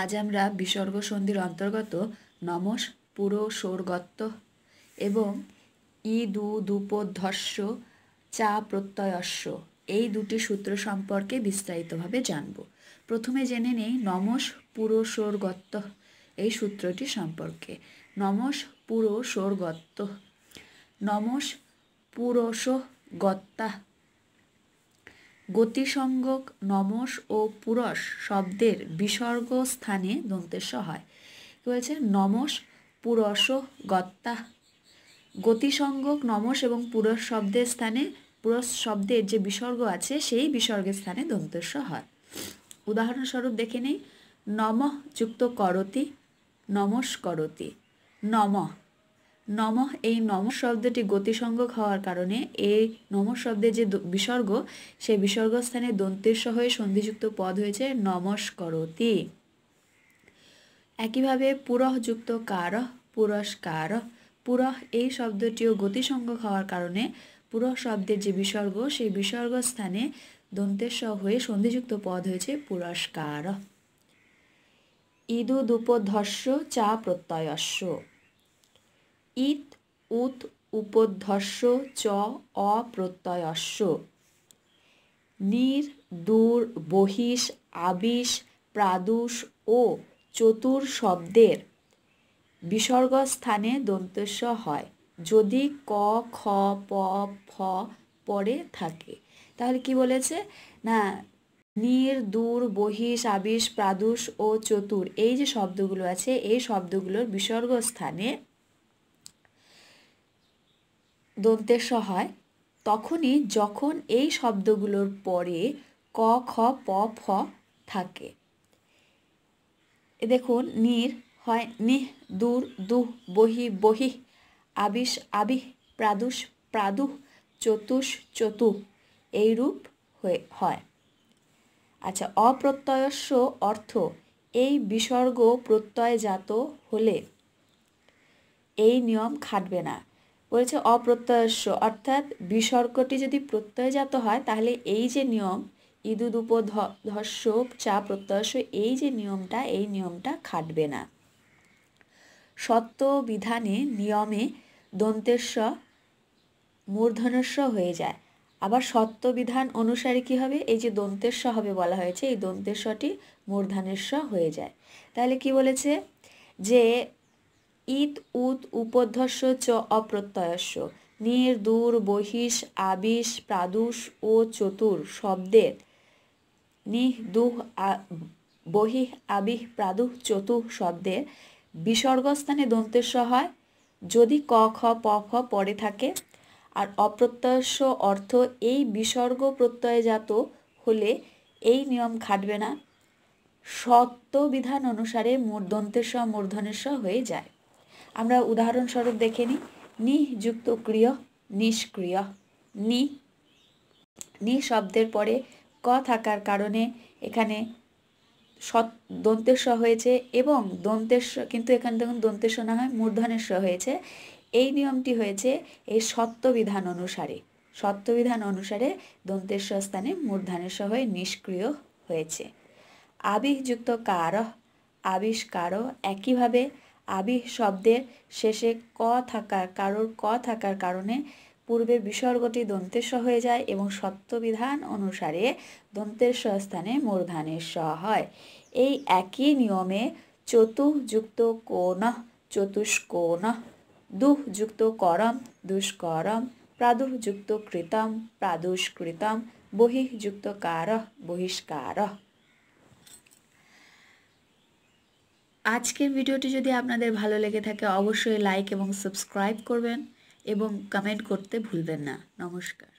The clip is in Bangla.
আজ আমরা বিসর্গ সন্ধির অন্তর্গত নমস পুরো সৌরগত্ব এবং ই দু চা প্রত্যয়স্য এই দুটি সূত্র সম্পর্কে বিস্তারিতভাবে জানব প্রথমে জেনে নেই নমস পুরো সোরগত্ব এই সূত্রটি সম্পর্কে নমস পুরো সোরগত্ব নমস পুরোষ গত্তা গতিসংজ্ঞক নমস ও পুরস শব্দের বিসর্গ স্থানে দন্তেশ্ব হয় কী বলছে নমস পুরস গত্তা গতিসংজ্ঞক নমস এবং পুরস শব্দের স্থানে পুরস শব্দের যে বিসর্গ আছে সেই বিসর্গের স্থানে দন্তেশ্ব হয় উদাহরণস্বরূপ দেখে নেই নমঃ যুক্ত করতি করতি নমঃ নমঃ এই নম শব্দটি গতিসংযোগ হওয়ার কারণে এই নম শব্দে যে বিসর্গ সেই বিসর্গ স্থানে দন্তেশ্ব হয়ে সন্ধিযুক্ত পদ হয়েছে নমস্করতি একইভাবে পুরহযুক্ত কার পুরস্কার পুরহ এই শব্দটিও গতিসংযোগ হওয়ার কারণে পুরহ শব্দের যে বিসর্গ সেই বিসর্গ স্থানে সহ হয়ে সন্ধিযুক্ত পদ হয়েছে পুরস্কার ইদু দুপধস্য চা প্রত্যয়স্য ইত উত উপধ্যস্য চ অপ্রত্যয়স্য নির দূর বহিষ আবিষ প্রাদুষ ও চতুর শব্দের বিসর্গস্থানে দন্তস্য হয় যদি ক খ প ফ পরে থাকে তাহলে কি বলেছে না নির দূর বহিষ আবিষ প্রাদুষ ও চতুর এই যে শব্দগুলো আছে এই শব্দগুলোর বিসর্গস্থানে দন্তেস হয় তখনই যখন এই শব্দগুলোর পরে ক খ প ফ থাকে দেখুন নির হয় নিহ দূর দুহ বহি বহি আবিষ আবিহ প্রাদুষ প্রাদুহ চতুষ চতু এইরূপ হয়ে হয় আচ্ছা অপ্রত্যয়স্য অর্থ এই বিসর্গ প্রত্যয়জাত হলে এই নিয়ম খাটবে না বলেছে অপ্রত্যয়স্য অর্থাৎ বিসর্গটি যদি প্রত্যয়জাত হয় তাহলে এই যে নিয়ম ইদুদুপ ধস্য চা প্রত্যয়স্য এই যে নিয়মটা এই নিয়মটা খাটবে না সত্য বিধানে নিয়মে দন্তেস্ব মূর্ধনস্ব হয়ে যায় আবার সত্য বিধান অনুসারে কি হবে এই যে দন্তেস্ব হবে বলা হয়েছে এই দন্তেস্বটি মূর্ধনেস্ব হয়ে যায় তাহলে কি বলেছে যে ইত উত উপধ্যস্য চ অপ্রত্যয়স্য নির দূর বহিষ আবিষ প্রাদুষ ও চতুর শব্দের নিহ দুহ বহিহ আবিহ প্রাদুহ চতুহ শব্দের বিসর্গস্থানে দন্তেস্য হয় যদি ক খ প খ পড়ে থাকে আর অপ্রত্যয়স্য অর্থ এই বিসর্গ প্রত্যয়জাত হলে এই নিয়ম খাটবে না সত্য বিধান অনুসারে মূর্ধন্তের স হয়ে যায় আমরা উদাহরণস্বরূপ দেখে নিই নি যুক্ত ক্রিয় নিষ্ক্রিয় নি নি শব্দের পরে ক থাকার কারণে এখানে সৎ দন্তেস্ব হয়েছে এবং দন্তেস্ব কিন্তু এখানে দেখুন দন্তেস্ব না হয় মূর্ধনেস্ব হয়েছে এই নিয়মটি হয়েছে এই সত্ত্ববিধান অনুসারে সত্ত্ববিধান অনুসারে দন্তেস্ব স্থানে মূর্ধনেস্ব হয়ে নিষ্ক্রিয় হয়েছে আবিহযুক্ত কার আবিষ্কারও একইভাবে আবিহ শব্দের শেষে ক থাকার কারোর ক থাকার কারণে পূর্বের বিসর্গটি দন্তেস হয়ে যায় এবং সত্যবিধান অনুসারে দন্তের স্থানে মূর্ধানের স হয় এই একই নিয়মে চতুযুক্ত কোন চতুষ্কোণ দুহযুক্ত করম দুষ্করম প্রাদুর্যুক্ত কৃতম প্রাদুষ্কৃতম বহিঃযুক্ত কার বহিষ্কার আজকের ভিডিওটি যদি আপনাদের ভালো লেগে থাকে অবশ্যই লাইক এবং সাবস্ক্রাইব করবেন এবং কমেন্ট করতে ভুলবেন না নমস্কার